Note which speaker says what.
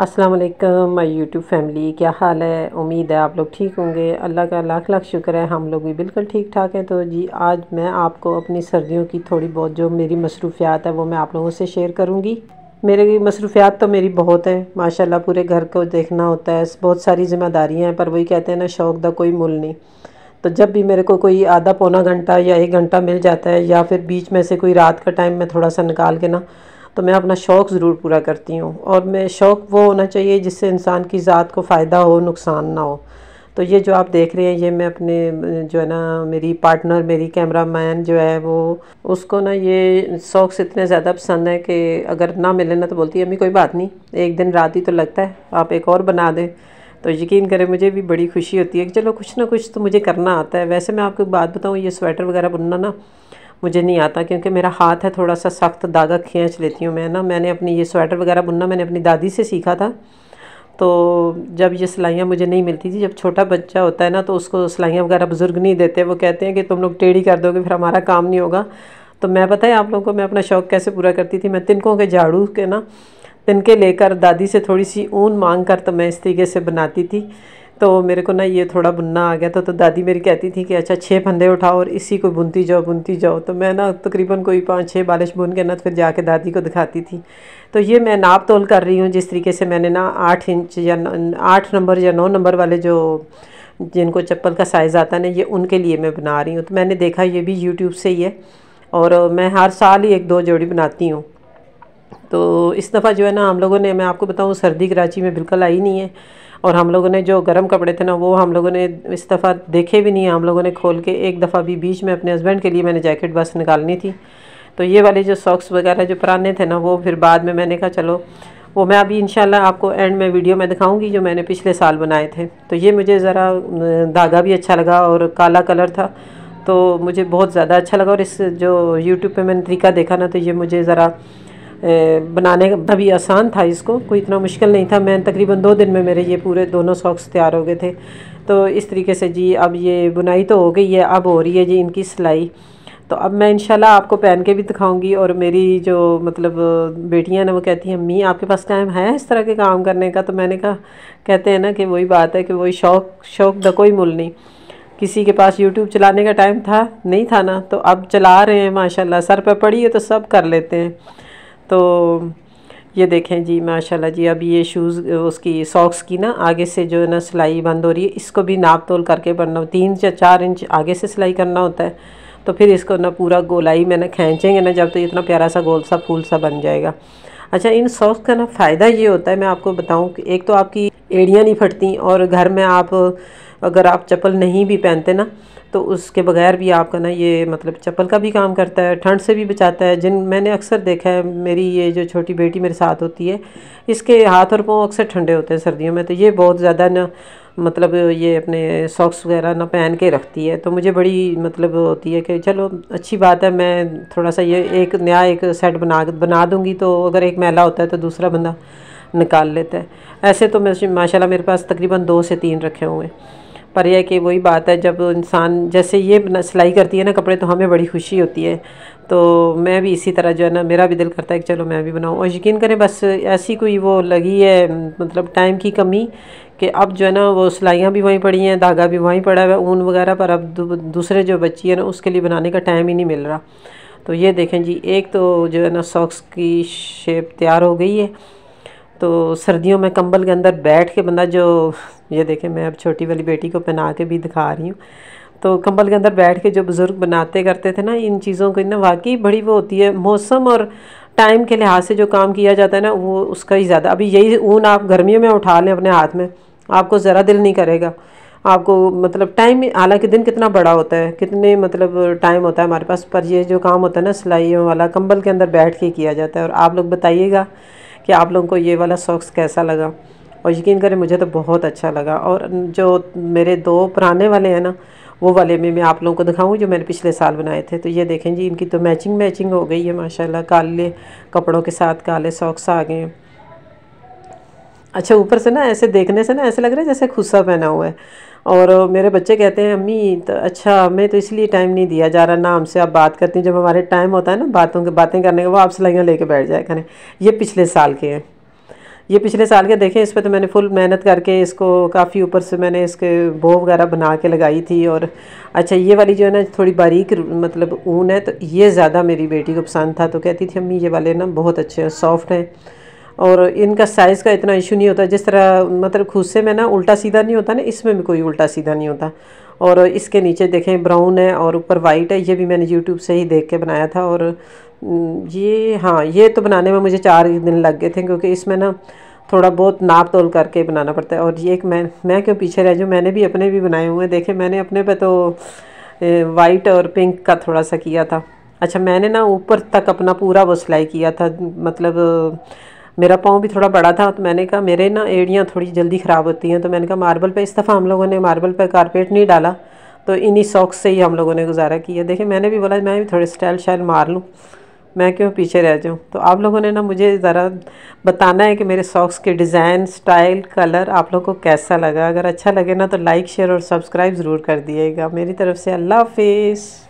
Speaker 1: अस्सलाम वालेकुम my YouTube family क्या हाल है उम्मीद है आप लोग ठीक होंगे अल्लाह का लाख लाख शुक्र है हम लोग भी बिल्कुल ठीक ठाक हैं तो जी आज मैं आपको अपनी सर्दियों की थोड़ी बहुत जो मेरी मसरूफियात है वो मैं आप लोगों से शेयर करूँगी मेरे मसरूफियात तो मेरी बहुत हैं माशाल्लाह पूरे घर को देखना होता है बहुत सारी जिम्मेदारियाँ हैं पर वही कहते हैं ना शौक का कोई मुल नहीं तो जब भी मेरे को कोई आधा पौना घंटा या एक घंटा मिल जाता है या फिर बीच में से कोई रात का टाइम मैं थोड़ा सा निकाल के ना तो मैं अपना शौक़ ज़रूर पूरा करती हूँ और मैं शौक़ वो होना चाहिए जिससे इंसान की ज़ात को फ़ायदा हो नुकसान ना हो तो ये जो आप देख रहे हैं ये मैं अपने जो है ना मेरी पार्टनर मेरी कैमरा मैन जो है वो उसको ना ये शौक़ से इतने ज़्यादा पसंद है कि अगर ना मिले ना तो बोलती है अम्मी कोई बात नहीं एक दिन रात ही तो लगता है आप एक और बना दें तो यकीन करें मुझे भी बड़ी खुशी होती है कि चलो कुछ ना कुछ तो मुझे करना आता है वैसे मैं आपको बात बताऊँ ये स्वेटर वगैरह बुनना ना मुझे नहीं आता क्योंकि मेरा हाथ है थोड़ा सा सख्त धागा खींच लेती हूँ मैं ना मैंने अपनी ये स्वेटर वगैरह बुनना मैंने अपनी दादी से सीखा था तो जब ये सिलाइयाँ मुझे नहीं मिलती थी जब छोटा बच्चा होता है ना तो उसको सिलाइयाँ वगैरह बुज़ुर्ग नहीं देते वो कहते हैं कि तुम लोग टेढ़ी कर दोगे फिर हमारा काम नहीं होगा तो मैं पता है आप लोगों को मैं अपना शौक़ कैसे पूरा करती थी मैं तिनकों के झाड़ू के ना तिनके लेकर दादी से थोड़ी सी ऊन मांग कर तो मैं इस तरीके से बनाती थी तो मेरे को ना ये थोड़ा बुनना आ गया था तो दादी मेरी कहती थी कि अच्छा छः फंदे उठाओ और इसी को बुनती जाओ बुनती जाओ तो मैं ना तकरीबन कोई पाँच छः बालिश बुन के ना तो फिर जाके दादी को दिखाती थी तो ये मैं नाप तोल कर रही हूँ जिस तरीके से मैंने ना आठ इंच या आठ नंबर या नौ नंबर वाले जो जिनको चप्पल का साइज़ आता है ना ये उनके लिए मैं बना रही हूँ तो मैंने देखा ये भी यूट्यूब से ही है और मैं हर साल ही एक दो जोड़ी बनाती हूँ तो इस दफ़ा जो है ना हम लोगों ने मैं आपको बताऊँ सर्दी कराची में बिल्कुल आई नहीं है और हम लोगों ने जो गर्म कपड़े थे ना वो हम लोगों ने इस दफ़ा देखे भी नहीं हम लोगों ने खोल के एक दफ़ा भी बीच में अपने हस्बैंड के लिए मैंने जैकेट बस निकालनी थी तो ये वाले जो सॉक्स वगैरह जो पुराने थे ना वो फिर बाद में मैंने कहा चलो वो मैं अभी इन आपको एंड में वीडियो में दिखाऊंगी जो मैंने पिछले साल बनाए थे तो ये मुझे ज़रा धागा भी अच्छा लगा और काला कलर था तो मुझे बहुत ज़्यादा अच्छा लगा और इस जो यूट्यूब पे मैंने तरीका देखा ना तो ये मुझे ज़रा बनाने का भी आसान था इसको कोई इतना मुश्किल नहीं था मैं तकरीबन दो दिन में मेरे ये पूरे दोनों सॉक्स तैयार हो गए थे तो इस तरीके से जी अब ये बुनाई तो हो गई है अब हो रही है जी इनकी सिलाई तो अब मैं इंशाल्लाह आपको पहन के भी दिखाऊंगी और मेरी जो मतलब बेटियां ना वो कहती हैं अम्मी आपके पास टाइम है इस तरह के काम करने का तो मैंने कहा कहते हैं ना कि वही बात है कि वही शौक शौक द कोई मुल नहीं किसी के पास यूट्यूब चलाने का टाइम था नहीं था ना तो अब चला रहे हैं माशाल्लाह सर पर पड़ी है तो सब कर लेते हैं तो ये देखें जी माशाल्लाह जी अभी ये शूज़ उसकी सॉक्स की ना आगे से जो है ना सिलाई बंद हो रही है इसको भी नाप तोल करके बनना तीन या चार इंच आगे से सिलाई करना होता है तो फिर इसको ना पूरा गोलाई में ना खींचेंगे ना जब तो इतना प्यारा सा गोल सा फूल सा बन जाएगा अच्छा इन सॉक्स का ना फ़ायदा ये होता है मैं आपको बताऊँ कि एक तो आपकी एड़ियाँ नहीं फटती और घर में आप अगर आप चप्पल नहीं भी पहनते ना तो उसके बगैर भी आपका ना ये मतलब चप्पल का भी काम करता है ठंड से भी बचाता है जिन मैंने अक्सर देखा है मेरी ये जो छोटी बेटी मेरे साथ होती है इसके हाथ और पाँव अक्सर ठंडे होते हैं सर्दियों में तो ये बहुत ज़्यादा ना मतलब ये अपने सॉक्स वगैरह ना पहन के रखती है तो मुझे बड़ी मतलब होती है कि चलो अच्छी बात है मैं थोड़ा सा ये एक नया एक सेट बना बना दूँगी तो अगर एक मेला होता है तो दूसरा बंदा निकाल लेता है ऐसे तो मैं माशाल्लाह मेरे पास तकरीबन दो से तीन रखे हुए हैं पर यह कि वही बात है जब इंसान जैसे ये सिलाई करती है ना कपड़े तो हमें बड़ी खुशी होती है तो मैं भी इसी तरह जो है ना मेरा भी दिल करता है कि चलो मैं भी बनाऊँ और यकीन करें बस ऐसी कोई वो लगी है मतलब टाइम की कमी कि अब जो है ना वो सिलाइयाँ भी वहीं पड़ी हैं धागा भी वहीं पड़ा हुआ है ऊन वगैरह पर अब दूसरे जो बच्ची है ना उसके लिए बनाने का टाइम ही नहीं मिल रहा तो ये देखें जी एक तो जो है ना सॉक्स की शेप तैयार हो गई है तो सर्दियों में कंबल के अंदर बैठ के बंदा जो ये देखें मैं अब छोटी वाली बेटी को पहना के भी दिखा रही हूँ तो कंबल के अंदर बैठ के जो बुज़ुर्ग बनाते करते थे ना इन चीज़ों को ना वाकई बड़ी वो होती है मौसम और टाइम के लिहाज से जो काम किया जाता है ना वो उसका ही ज़्यादा अभी यही ऊन आप गर्मियों में उठा लें अपने हाथ में आपको ज़रा दिल नहीं करेगा आपको मतलब टाइम हालांकि दिन कितना बड़ा होता है कितने मतलब टाइम होता है हमारे पास पर ये जो काम होता है ना सिलाई वाला कंबल के अंदर बैठ के किया जाता है और आप लोग बताइएगा कि आप लोगों को ये वाला सॉक्स कैसा लगा और यकीन करें मुझे तो बहुत अच्छा लगा और जो मेरे दो पुराने वाले हैं ना वो वाले में मैं आप लोगों को दिखाऊं जो मैंने पिछले साल बनाए थे तो ये देखें जी इनकी तो मैचिंग मैचिंग हो गई है माशाल्लाह काले कपड़ों के साथ काले सॉक्स आ गए हैं अच्छा ऊपर से ना ऐसे देखने से ना ऐसे लग रहा है जैसे खुस्सा पहना हुआ है और मेरे बच्चे कहते हैं अम्मी तो अच्छा हमें तो इसलिए टाइम नहीं दिया जा रहा ना हमसे आप बात करती हैं जब हमारे टाइम होता है ना बातों के बातें करने का वो आप सिलाइयाँ लेके बैठ जाए खाने ये पिछले साल के हैं ये पिछले साल के देखें इस पर तो मैंने फुल मेहनत करके इसको काफ़ी ऊपर से मैंने इसके बो वगैरह बना के लगाई थी और अच्छा ये वाली जो है ना थोड़ी बारीक मतलब ऊन है तो ये ज़्यादा मेरी बेटी को पसंद था तो कहती थी अम्मी ये वाले ना बहुत अच्छे हैं सॉफ्ट हैं और इनका साइज़ का इतना इशू नहीं होता जिस तरह मतलब खुद से में ना उल्टा सीधा नहीं होता ना इसमें भी कोई उल्टा सीधा नहीं होता और इसके नीचे देखें ब्राउन है और ऊपर वाइट है ये भी मैंने यूट्यूब से ही देख के बनाया था और ये हाँ ये तो बनाने में मुझे चार दिन लग गए थे क्योंकि इसमें ना थोड़ा बहुत नाप तोल करके बनाना पड़ता है और ये एक मैं मैं क्यों पीछे रह जाऊँ मैंने भी अपने भी बनाए हुए हैं देखे मैंने अपने पे तो वाइट और पिंक का थोड़ा सा किया था अच्छा मैंने ना ऊपर तक अपना पूरा वो सिलाई किया था मतलब मेरा पाँव भी थोड़ा बड़ा था तो मैंने कहा मेरे ना एड़ियाँ थोड़ी जल्दी ख़राब होती हैं तो मैंने कहा मार्बल पर इस दफ़ा हम लोगों ने मार्बल पर कारपेट नहीं डाला तो इन्हीं सॉक्स से ही हम लोगों ने गुजारा किया देखिए मैंने भी बोला मैं भी थोड़े स्टाइल शाइल मार लूँ मैं क्यों पीछे रह जाऊँ तो आप लोगों ने ना मुझे ज़रा बताना है कि मेरे सॉक्स के डिज़ाइन स्टाइल कलर आप लोगों को कैसा लगा अगर अच्छा लगे ना तो लाइक शेयर और सब्सक्राइब ज़रूर कर दिएगा मेरी तरफ से अल्लाह हाफिज़